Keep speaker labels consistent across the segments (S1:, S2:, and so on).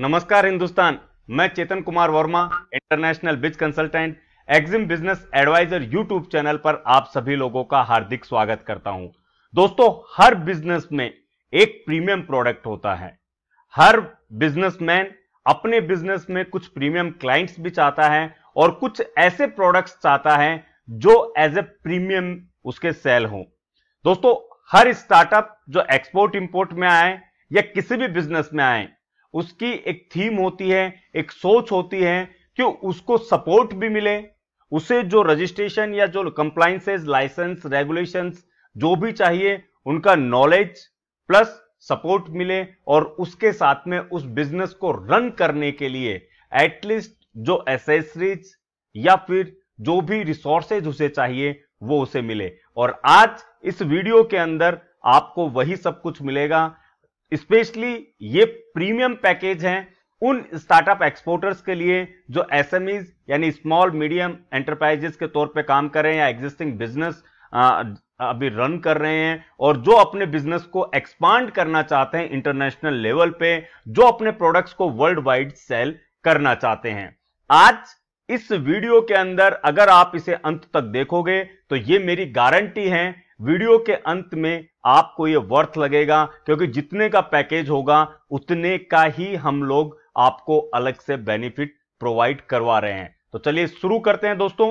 S1: नमस्कार हिंदुस्तान मैं Chetan Kumar Verma international biz consultant exim business advisor YouTube channel पर आप सभी लोगों का हार्दिक स्वागत करता हूं दोस्तों हर बिजनेस में एक प्रीमियम प्रोडक्ट होता है हर बिजनेसमैन अपने बिजनेस में कुछ प्रीमियम क्लाइंट्स भी चाहता है और कुछ ऐसे प्रोडक्ट्स चाहता है जो एज ए प्रीमियम उसके सेल हो दोस्तों हर स्टार्टअप जो एक्सपोर्ट इंपोर्ट में आए या किसी भी बिजनेस में आए उसकी एक थीम होती है एक सोच होती है कि उसको सपोर्ट भी मिले उसे जो रजिस्ट्रेशन या जो कंप्लाइंसेज लाइसेंस रेगुलेशंस जो भी चाहिए उनका नॉलेज प्लस सपोर्ट मिले और उसके साथ में उस बिजनेस को रन करने के लिए एटलीस्ट जो एसेसरीज या फिर जो भी रिसोर्सेज उसे चाहिए वो उसे मिले और आज इस वीडियो के अंदर आपको वही सब कुछ मिलेगा स्पेशली ये प्रीमियम पैकेज हैं उन स्टार्टअप एक्सपोर्टर्स के लिए जो एसएमईज यानी स्मॉल मीडियम एंटरप्राइजेस के तौर पे काम कर रहे हैं या एग्जिस्टिंग बिजनेस अभी रन कर रहे हैं और जो अपने बिजनेस को एक्सपांड करना चाहते हैं इंटरनेशनल लेवल पे जो अपने प्रोडक्ट्स को वर्ल्ड वाइड सेल करना चाहते हैं आज इस वीडियो के अंदर अगर आप इसे अंत तक देखोगे तो ये मेरी गारंटी है वीडियो के अंत में आपको ये वर्थ लगेगा क्योंकि जितने का पैकेज होगा उतने का ही हम लोग आपको अलग से बेनिफिट प्रोवाइड करवा रहे हैं तो चलिए शुरू करते हैं दोस्तों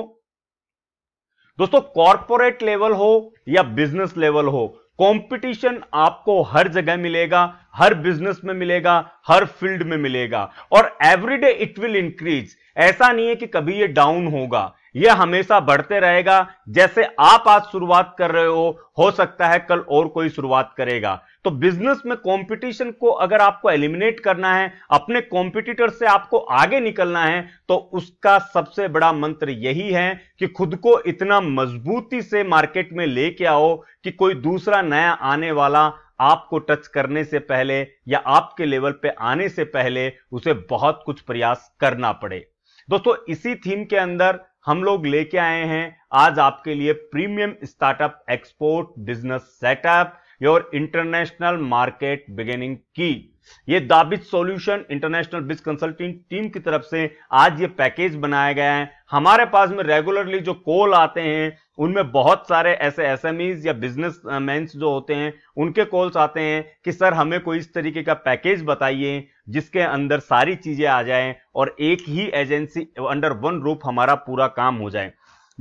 S1: दोस्तों कॉरपोरेट लेवल हो या बिजनेस लेवल हो कंपटीशन आपको हर जगह मिलेगा हर बिजनेस में मिलेगा हर फील्ड में मिलेगा और एवरीडे इट विल इंक्रीज ऐसा नहीं है कि कभी ये डाउन होगा यह हमेशा बढ़ते रहेगा जैसे आप आज शुरुआत कर रहे हो हो सकता है कल और कोई शुरुआत करेगा तो बिजनेस में कंपटीशन को अगर आपको एलिमिनेट करना है अपने कॉम्पिटिटर से आपको आगे निकलना है तो उसका सबसे बड़ा मंत्र यही है कि खुद को इतना मजबूती से मार्केट में लेके आओ कि कोई दूसरा नया आने वाला आपको टच करने से पहले या आपके लेवल पे आने से पहले उसे बहुत कुछ प्रयास करना पड़े दोस्तों इसी थीम के अंदर हम लोग लेके आए हैं आज आपके लिए premium startup export business setup your international market beginning की ये दाबित solution international biz consulting team की तरफ से आज ये पैकेज बनाया गया है हमारे पास में रेगुलरली जो कॉल आते हैं उनमें बहुत सारे ऐसे एसएमईज या बिजनेस मैं जो होते हैं उनके कॉल्स आते हैं कि सर हमें कोई इस तरीके का पैकेज बताइए जिसके अंदर सारी चीजें आ जाए और एक ही एजेंसी अंडर वन रूप हमारा पूरा काम हो जाए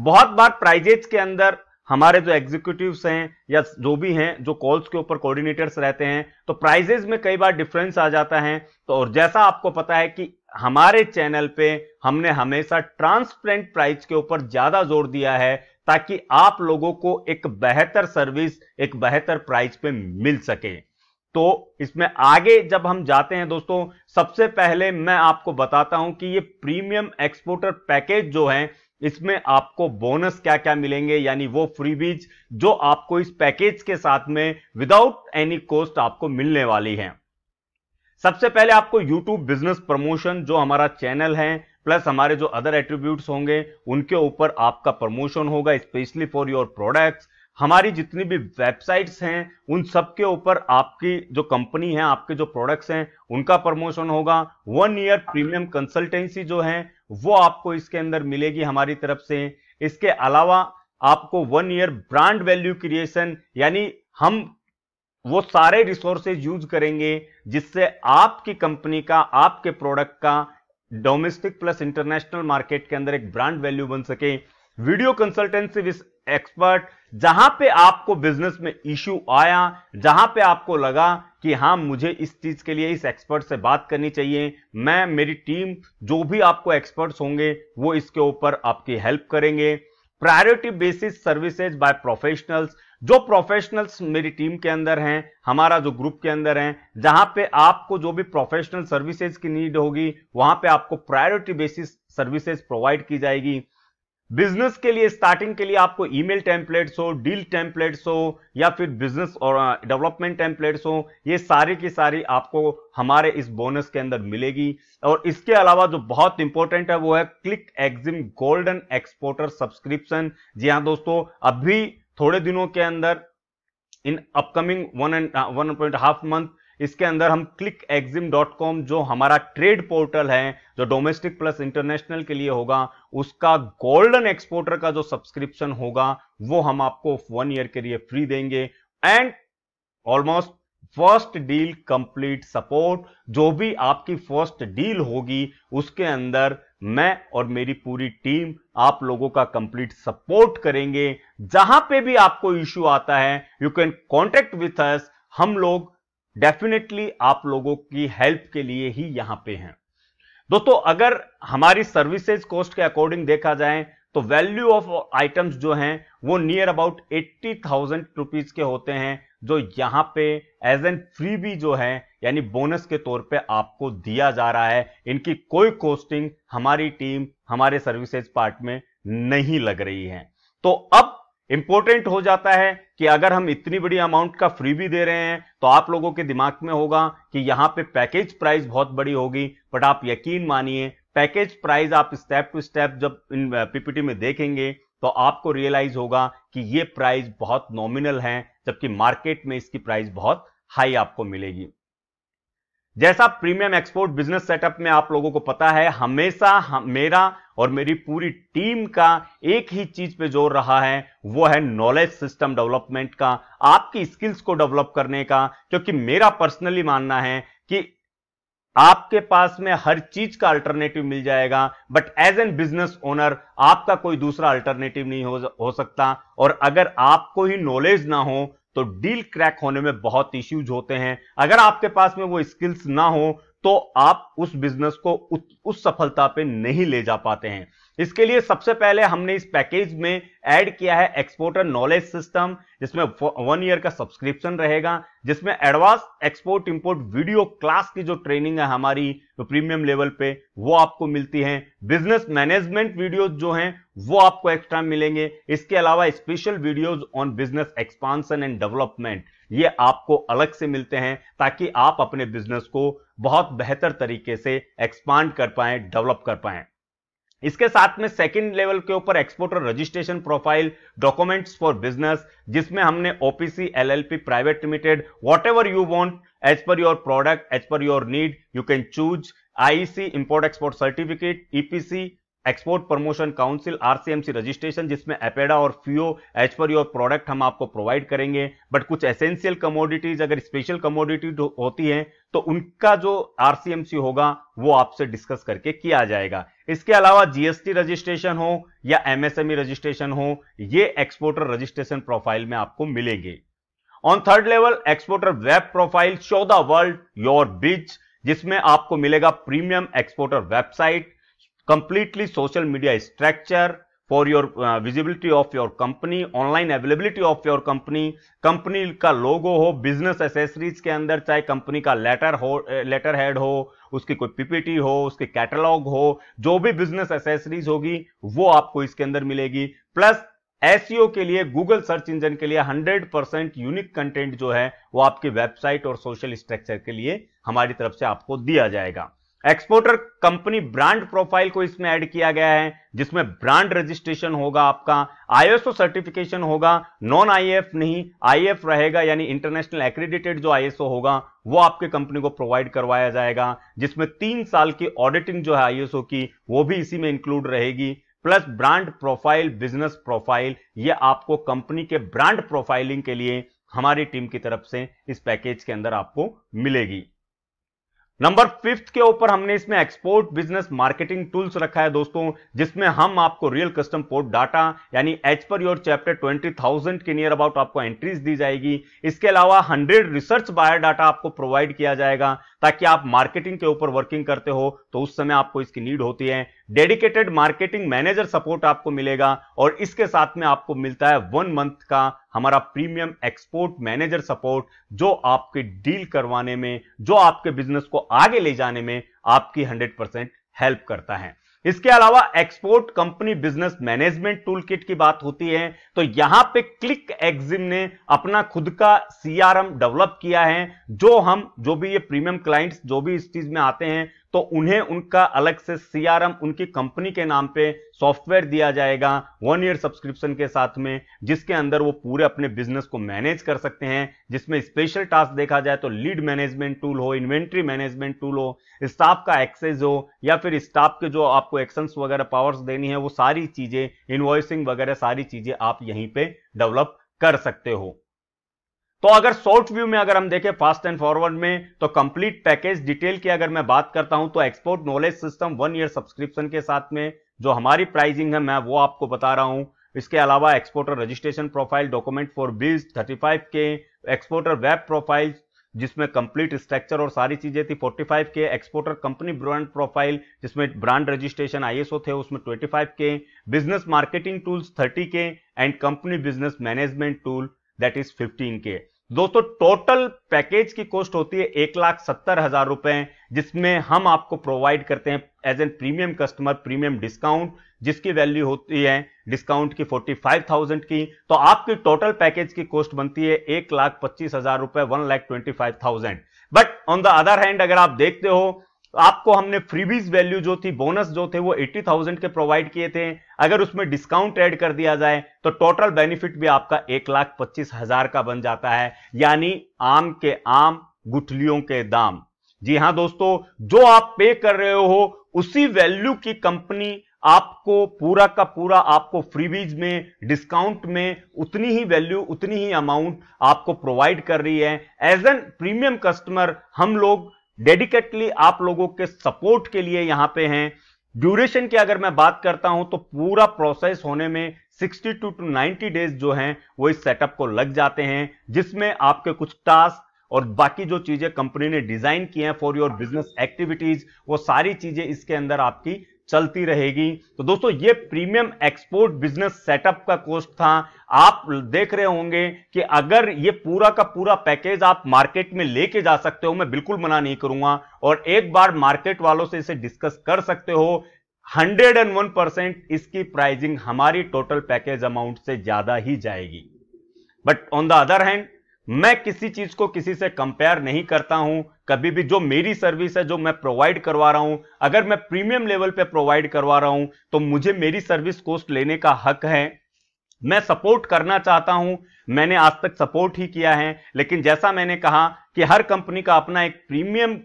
S1: बहुत बार प्राइजेज के अंदर हमारे जो एग्जीक्यूटिव हैं या जो भी हैं जो कॉल्स के ऊपर कोऑर्डिनेटर्स रहते हैं तो प्राइजेज में कई बार डिफरेंस आ जाता है तो और जैसा आपको पता है कि हमारे चैनल पे हमने हमेशा ट्रांसपेरेंट प्राइस के ऊपर ज्यादा जोर दिया है ताकि आप लोगों को एक बेहतर सर्विस एक बेहतर प्राइस पे मिल सके तो इसमें आगे जब हम जाते हैं दोस्तों सबसे पहले मैं आपको बताता हूं कि ये प्रीमियम एक्सपोर्टर पैकेज जो है इसमें आपको बोनस क्या क्या मिलेंगे यानी वो फ्रीबीज जो आपको इस पैकेज के साथ में विदाउट एनी कॉस्ट आपको मिलने वाली है सबसे पहले आपको YouTube बिजनेस प्रमोशन जो हमारा चैनल है प्लस हमारे जो अदर एट्रीब्यूट्स होंगे उनके ऊपर आपका प्रमोशन होगा स्पेशली फॉर योर प्रोडक्ट्स हमारी जितनी भी वेबसाइट्स हैं उन सब के ऊपर आपकी जो कंपनी है आपके जो प्रोडक्ट्स हैं उनका प्रमोशन होगा वन ईयर प्रीमियम कंसल्टेंसी जो है वो आपको इसके अंदर मिलेगी हमारी तरफ से इसके अलावा आपको one year brand value creation यानी हम वो सारे रिसोर्सेज यूज करेंगे जिससे आपकी कंपनी का आपके प्रोडक्ट का डोमेस्टिक प्लस इंटरनेशनल मार्केट के अंदर एक ब्रांड वैल्यू बन सके वीडियो कंसल्टेंसी विस एक्सपर्ट जहां पे आपको बिजनेस में इश्यू आया जहां पे आपको लगा कि हां मुझे इस चीज के लिए इस एक्सपर्ट से बात करनी चाहिए मैं मेरी टीम जो भी आपको एक्सपर्ट्स होंगे वो इसके ऊपर आपकी हेल्प करेंगे priority basis services by professionals जो प्रोफेशनल्स मेरी टीम के अंदर हैं हमारा जो ग्रुप के अंदर हैं जहां पे आपको जो भी प्रोफेशनल सर्विसेज की नीड होगी वहां पे आपको प्रायोरिटी बेसिस सर्विसेज प्रोवाइड की जाएगी बिजनेस के लिए स्टार्टिंग के लिए आपको ईमेल टेम्पलेट्स हो डील टेम्पलेट्स हो या फिर बिजनेस और डेवलपमेंट टेम्पलेट्स हो ये सारी की सारी आपको हमारे इस बोनस के अंदर मिलेगी और इसके अलावा जो बहुत इंपॉर्टेंट है वो है click exim golden exporter subscription जी हाँ दोस्तों अभी थोड़े दिनों के अंदर इन upcoming one and one point half month इसके अंदर हम क्लिक एग्जिम डॉट कॉम जो हमारा ट्रेड पोर्टल है जो डोमेस्टिक प्लस इंटरनेशनल के लिए होगा उसका गोल्डन एक्सपोर्टर का जो सब्सक्रिप्शन होगा वो हम आपको वन ईयर के लिए फ्री देंगे and almost first deal complete support जो भी आपकी फर्स्ट डील होगी उसके अंदर मैं और मेरी पूरी टीम आप लोगों का कंप्लीट सपोर्ट करेंगे जहां पे भी आपको इश्यू आता है you can contact with us हम लोग डेफिनेटली आप लोगों की हेल्प के लिए ही यहां पे हैं दोस्तों अगर हमारी सर्विसेज कॉस्ट के अकॉर्डिंग देखा जाए तो वैल्यू ऑफ आइटम्स जो हैं वो near about eighty thousand rupees के होते हैं जो यहां पे एज एन फ्री भी जो है यानी बोनस के तौर पे आपको दिया जा रहा है इनकी कोई कॉस्टिंग हमारी टीम हमारे सर्विसेज पार्ट में नहीं लग रही है तो अब इंपॉर्टेंट हो जाता है कि अगर हम इतनी बड़ी अमाउंट का फ्री भी दे रहे हैं तो आप लोगों के दिमाग में होगा कि यहां पे पैकेज प्राइस बहुत बड़ी होगी बट आप यकीन मानिए पैकेज प्राइस आप स्टेप टू स्टेप जब इन पीपीटी में देखेंगे तो आपको रियलाइज होगा कि ये प्राइस बहुत नॉमिनल है जबकि मार्केट में इसकी प्राइस बहुत हाई आपको मिलेगी जैसा प्रीमियम एक्सपोर्ट बिजनेस सेटअप में आप लोगों को पता है हमेशा हम, मेरा और मेरी पूरी टीम का एक ही चीज पे जोर रहा है वो है नॉलेज सिस्टम डेवलपमेंट का आपकी स्किल्स को डेवलप करने का क्योंकि मेरा पर्सनली मानना है कि आपके पास में हर चीज का अल्टरनेटिव मिल जाएगा but as an business owner आपका कोई दूसरा अल्टरनेटिव नहीं हो, हो सकता और अगर आपको ही नॉलेज ना हो तो डील क्रैक होने में बहुत इश्यूज होते हैं अगर आपके पास में वो स्किल्स ना हो तो आप उस बिजनेस को उस सफलता पे नहीं ले जा पाते हैं इसके लिए सबसे पहले हमने इस पैकेज में ऐड किया है एक्सपोर्टर नॉलेज सिस्टम जिसमें वन ईयर का सब्सक्रिप्शन रहेगा जिसमें advance export import video class की जो ट्रेनिंग है हमारी तो प्रीमियम लेवल पे वो आपको मिलती है बिजनेस मैनेजमेंट वीडियोस जो हैं वो आपको एक्स्ट्रा मिलेंगे इसके अलावा special videos on business expansion and development ये आपको अलग से मिलते हैं ताकि आप अपने बिजनेस को बहुत बेहतर तरीके से एक्सपांड कर पाए डेवलप कर पाए इसके साथ में सेकंड लेवल के ऊपर exporter registration profile documents for business जिसमें हमने OPC LLP private limited whatever you want as per your product as per your need you can choose IC import export certificate EPC export promotion council RCMC registration जिसमें APEDA और few as per your product हम आपको provide करेंगे but कुछ essential commodities अगर special commodity होती हैं तो उनका जो आरसीएमसी होगा वो आपसे डिस्कस करके किया जाएगा इसके अलावा जीएसटी रजिस्ट्रेशन हो या एमएसएमई रजिस्ट्रेशन हो ये एक्सपोर्टर रजिस्ट्रेशन प्रोफाइल में आपको मिलेंगे on third level exporter web profile चौदह वर्ल्ड योर बिच जिसमें आपको मिलेगा premium exporter website completely social media structure for your uh, visibility of your company online availability of your company company का logo हो बिजनेस एसेसरीज के अंदर चाहे कंपनी का लेटर हो letter head ho uski koi ppt ho uske catalog ho jo bhi business accessories hogi wo aapko iske andar milegi plus SEO के लिए Google search engine के लिए 100 परसेंट यूनिक कंटेंट जो है वो आपकी वेबसाइट और सोशल स्ट्रक्चर के लिए हमारी तरफ से आपको दिया जाएगा एक्सपोर्टर कंपनी ब्रांड प्रोफाइल को इसमें ऐड किया गया है जिसमें ब्रांड रजिस्ट्रेशन होगा आपका आईएसओ सर्टिफिकेशन होगा नॉन आईएफ नहीं आईएफ रहेगा यानी इंटरनेशनल एक्रेडिटेड जो आईएसओ होगा वो आपके कंपनी को प्रोवाइड करवाया जाएगा जिसमें तीन साल की ऑडिटिंग जो है आईएसओ की वो भी इसी में इंक्लूड रहेगी plus brand profile business profile ये आपको कंपनी के ब्रांड प्रोफाइलिंग के लिए हमारी टीम की तरफ से इस पैकेज के अंदर आपको मिलेगी नंबर फिफ्थ के ऊपर हमने इसमें एक्सपोर्ट बिजनेस मार्केटिंग टूल्स रखा है दोस्तों जिसमें हम आपको रियल कस्टम पोर्ट डाटा यानी एच पर योर चैप्टर 20,000 के नियर अबाउट आपको एंट्रीज दी जाएगी इसके अलावा 100 रिसर्च बायर डाटा आपको प्रोवाइड किया जाएगा ताकि आप मार्केटिंग के ऊपर वर्किंग करते हो तो उस समय आपको इसकी नीड होती है डेडिकेटेड मार्केटिंग मैनेजर सपोर्ट आपको मिलेगा और इसके साथ में आपको मिलता है वन मंथ का हमारा प्रीमियम एक्सपोर्ट मैनेजर सपोर्ट जो आपके डील करवाने में जो आपके बिजनेस को आगे ले जाने में आपकी हंड्रेड परसेंट हेल्प करता है इसके अलावा export company business management tool kit की बात होती है तो यहां पे क्लिक एग्जिम ने अपना खुद का सीआरएम डेवलप किया है जो हम जो भी ये प्रीमियम क्लाइंट्स जो भी इस चीज में आते हैं तो उन्हें उनका अलग से सीआरएम उनकी कंपनी के नाम पे सॉफ्टवेयर दिया जाएगा वन ईयर सब्सक्रिप्शन के साथ में जिसके अंदर वो पूरे अपने बिजनेस को मैनेज कर सकते हैं जिसमें स्पेशल टास्क देखा जाए तो लीड मैनेजमेंट टूल हो इन्वेंट्री मैनेजमेंट टूल हो स्टाफ का एक्सेस हो या फिर स्टाफ के जो आपको एक्शंस वगैरह पावर्स देनी है वो सारी चीजें इन्वॉइसिंग वगैरह सारी चीजें आप यहीं पर डेवलप कर सकते हो तो अगर शॉर्ट व्यू में अगर हम देखें फास्ट एंड फॉरवर्ड में तो कंप्लीट पैकेज डिटेल की अगर मैं बात करता हूं तो export knowledge system one year subscription के साथ में जो हमारी प्राइजिंग है मैं वो आपको बता रहा हूं इसके अलावा exporter registration profile document for biz thirty five के एक्सपोर्टर वेब प्रोफाइल जिसमें कंप्लीट स्ट्रक्चर और सारी चीजें थी 45 के एक्सपोर्टर कंपनी ब्रांड प्रोफाइल जिसमें ब्रांड रजिस्ट्रेशन आईएसओ थे उसमें 25 के बिजनेस मार्केटिंग टूल्स 30 के and company business management tool that is 15 के दोस्तों टोटल पैकेज की कॉस्ट होती है एक लाख सत्तर हजार रुपए जिसमें हम आपको प्रोवाइड करते हैं as an premium customer premium discount जिसकी वैल्यू होती है डिस्काउंट की फोर्टी फाइव थाउजेंड की तो आपकी टोटल पैकेज की कॉस्ट बनती है एक लाख पच्चीस हजार रुपए one lakh twenty five thousand but on the other hand अगर आप देखते हो आपको हमने फ्रीबीज वैल्यू जो थी बोनस जो थे वो 80,000 के प्रोवाइड किए थे अगर उसमें डिस्काउंट ऐड कर दिया जाए तो टोटल बेनिफिट भी आपका एक लाख पच्चीस हजार का बन जाता है यानी आम के आम गुठलियों के दाम जी हां दोस्तों जो आप पे कर रहे हो उसी वैल्यू की कंपनी आपको पूरा का पूरा आपको फ्रीबीज में डिस्काउंट में उतनी ही वैल्यू उतनी ही अमाउंट आपको प्रोवाइड कर रही है एज एन प्रीमियम कस्टमर हम लोग डेडिकेटली आप लोगों के सपोर्ट के लिए यहां पे हैं ड्यूरेशन की अगर मैं बात करता हूं तो पूरा प्रोसेस होने में 62 टू 90 डेज जो हैं वो इस सेटअप को लग जाते हैं जिसमें आपके कुछ टास्क और बाकी जो चीजें कंपनी ने डिजाइन की हैं फॉर योर बिजनेस एक्टिविटीज वो सारी चीजें इसके अंदर आपकी चलती रहेगी तो दोस्तों ये प्रीमियम एक्सपोर्ट बिजनेस सेटअप का कोस्ट था आप देख रहे होंगे कि अगर ये पूरा का पूरा पैकेज आप मार्केट में लेके जा सकते हो मैं बिल्कुल मना नहीं करूंगा और एक बार मार्केट वालों से इसे डिस्कस कर सकते हो 101 परसेंट इसकी प्राइजिंग हमारी टोटल पैकेज अमाउंट से ज्यादा ही जाएगी but on the other hand मैं किसी चीज को किसी से कंपेयर नहीं करता हूं कभी भी जो मेरी सर्विस है जो मैं प्रोवाइड करवा रहा हूं अगर मैं प्रीमियम लेवल पे प्रोवाइड करवा रहा हूं तो मुझे मेरी सर्विस कोस्ट लेने का हक है मैं सपोर्ट करना चाहता हूं मैंने आज तक सपोर्ट ही किया है लेकिन जैसा मैंने कहा कि हर कंपनी का अपना एक प्रीमियम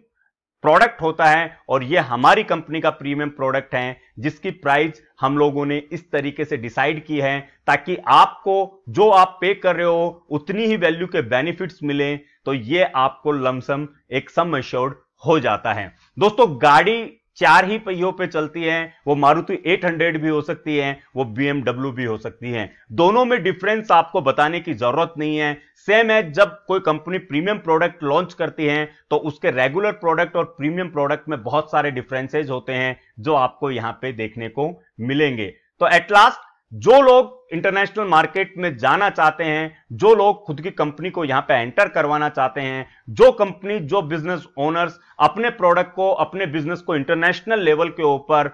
S1: प्रोडक्ट होता है और यह हमारी कंपनी का प्रीमियम प्रोडक्ट है जिसकी प्राइस हम लोगों ने इस तरीके से डिसाइड की है ताकि आपको जो आप पे कर रहे हो उतनी ही वैल्यू के बेनिफिट्स मिले तो ये आपको लमसम एक सम एश्योर्ड हो जाता है दोस्तों गाड़ी चार ही पहियों पे चलती हैं वो मारुति 800 भी हो सकती है वो बीएमडब्ल्यू भी हो सकती है दोनों में डिफरेंस आपको बताने की जरूरत नहीं है सेम है जब कोई कंपनी प्रीमियम प्रोडक्ट लॉन्च करती है तो उसके रेगुलर प्रोडक्ट और प्रीमियम प्रोडक्ट में बहुत सारे डिफरेंसेज होते हैं जो आपको यहां पे देखने को मिलेंगे तो एट लास्ट जो लोग इंटरनेशनल मार्केट में जाना चाहते हैं जो लोग खुद की कंपनी को यहां पे एंटर करवाना चाहते हैं जो कंपनी जो बिजनेस ओनर्स अपने प्रोडक्ट को अपने बिजनेस को इंटरनेशनल लेवल के ऊपर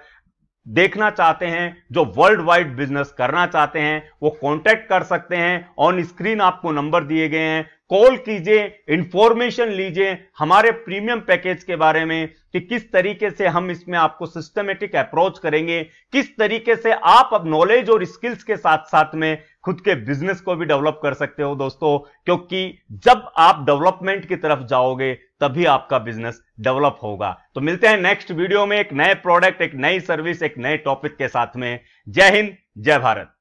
S1: देखना चाहते हैं जो वर्ल्ड वाइड बिजनेस करना चाहते हैं वो कांटेक्ट कर सकते हैं ऑन स्क्रीन आपको नंबर दिए गए हैं कॉल कीजिए इंफॉर्मेशन लीजिए हमारे प्रीमियम पैकेज के बारे में कि किस तरीके से हम इसमें आपको सिस्टमेटिक अप्रोच करेंगे किस तरीके से आप अब नॉलेज और स्किल्स के साथ साथ में खुद के बिजनेस को भी डेवलप कर सकते हो दोस्तों क्योंकि जब आप डेवलपमेंट की तरफ जाओगे तभी आपका बिजनेस डेवलप होगा तो मिलते हैं नेक्स्ट वीडियो में एक नए प्रोडक्ट एक नई सर्विस एक नए टॉपिक के साथ में जय हिंद जय भारत